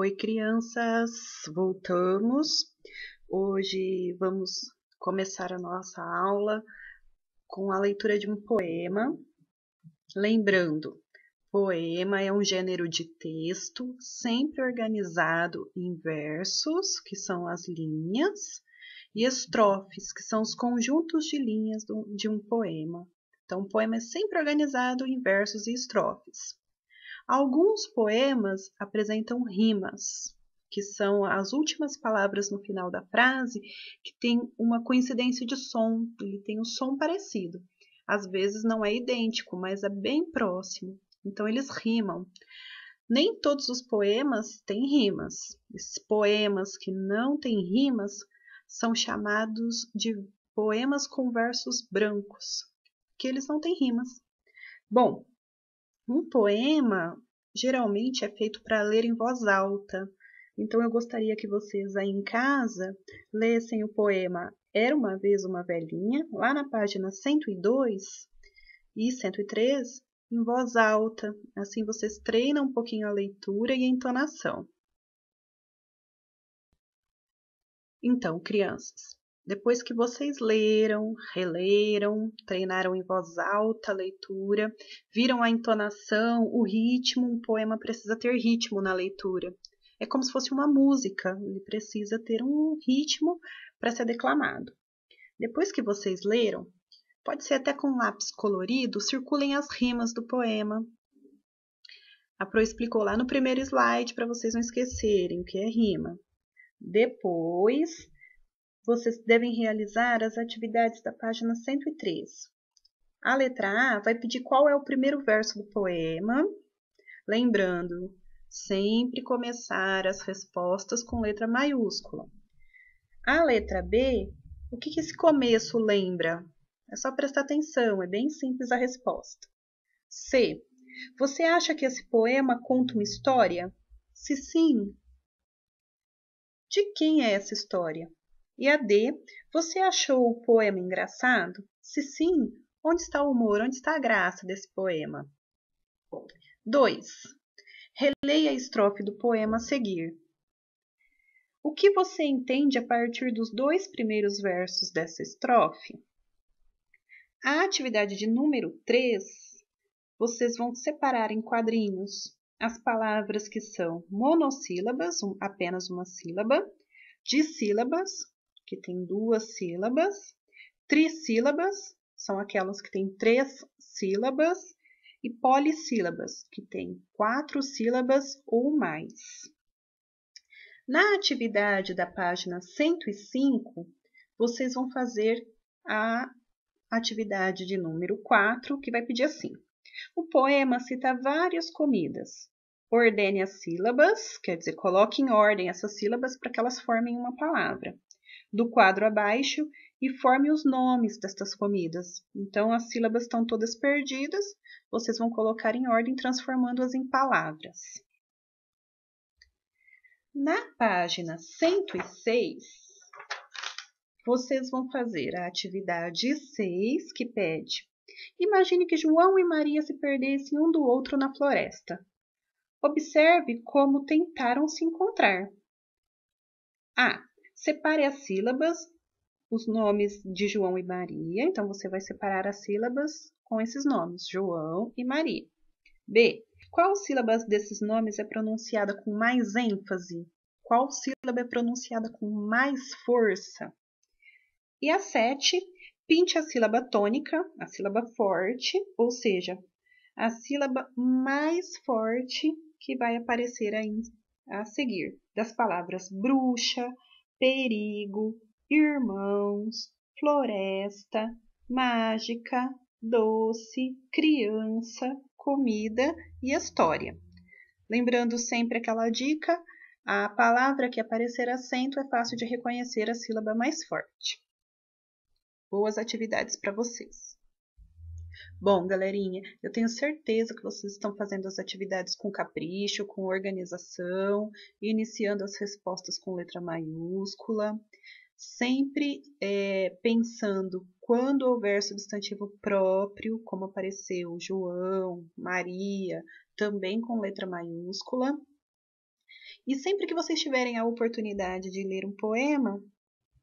Oi, crianças! Voltamos. Hoje vamos começar a nossa aula com a leitura de um poema. Lembrando, poema é um gênero de texto sempre organizado em versos, que são as linhas, e estrofes, que são os conjuntos de linhas de um poema. Então, o poema é sempre organizado em versos e estrofes. Alguns poemas apresentam rimas, que são as últimas palavras no final da frase, que tem uma coincidência de som, ele tem um som parecido. Às vezes não é idêntico, mas é bem próximo. Então eles rimam. Nem todos os poemas têm rimas. Esses poemas que não têm rimas são chamados de poemas com versos brancos, que eles não têm rimas. Bom, um poema geralmente é feito para ler em voz alta. Então eu gostaria que vocês aí em casa lessem o poema Era uma vez uma velhinha, lá na página 102 e 103, em voz alta. Assim vocês treinam um pouquinho a leitura e a entonação. Então, crianças, depois que vocês leram, releram, treinaram em voz alta a leitura, viram a entonação, o ritmo, um poema precisa ter ritmo na leitura. É como se fosse uma música, ele precisa ter um ritmo para ser declamado. Depois que vocês leram, pode ser até com lápis colorido, circulem as rimas do poema. A Pro explicou lá no primeiro slide para vocês não esquecerem o que é rima. Depois, vocês devem realizar as atividades da página 103. A letra A vai pedir qual é o primeiro verso do poema. Lembrando, sempre começar as respostas com letra maiúscula. A letra B, o que, que esse começo lembra? É só prestar atenção, é bem simples a resposta. C. Você acha que esse poema conta uma história? Se sim, de quem é essa história? E a D, você achou o poema engraçado? Se sim, onde está o humor, onde está a graça desse poema? 2. Releia a estrofe do poema a seguir. O que você entende a partir dos dois primeiros versos dessa estrofe? A atividade de número 3, vocês vão separar em quadrinhos as palavras que são monossílabas, apenas uma sílaba, dissílabas, que tem duas sílabas. Trissílabas são aquelas que têm três sílabas. E polissílabas, que têm quatro sílabas ou mais. Na atividade da página 105, vocês vão fazer a atividade de número 4, que vai pedir assim. O poema cita várias comidas. Ordene as sílabas, quer dizer, coloque em ordem essas sílabas para que elas formem uma palavra do quadro abaixo e forme os nomes destas comidas. Então, as sílabas estão todas perdidas, vocês vão colocar em ordem, transformando-as em palavras. Na página 106, vocês vão fazer a atividade 6, que pede. Imagine que João e Maria se perdessem um do outro na floresta. Observe como tentaram se encontrar. A. Separe as sílabas, os nomes de João e Maria. Então, você vai separar as sílabas com esses nomes, João e Maria. B. Qual sílaba desses nomes é pronunciada com mais ênfase? Qual sílaba é pronunciada com mais força? E a 7. Pinte a sílaba tônica, a sílaba forte, ou seja, a sílaba mais forte que vai aparecer a seguir, das palavras bruxa, perigo, irmãos, floresta, mágica, doce, criança, comida e história. Lembrando sempre aquela dica, a palavra que aparecer acento é fácil de reconhecer a sílaba mais forte. Boas atividades para vocês! Bom, galerinha, eu tenho certeza que vocês estão fazendo as atividades com capricho, com organização, iniciando as respostas com letra maiúscula, sempre é, pensando quando houver substantivo próprio, como apareceu João, Maria, também com letra maiúscula. E sempre que vocês tiverem a oportunidade de ler um poema,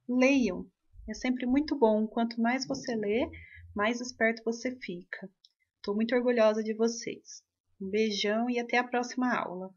leiam. É sempre muito bom. Quanto mais você lê, mais esperto você fica. Estou muito orgulhosa de vocês. Um beijão e até a próxima aula.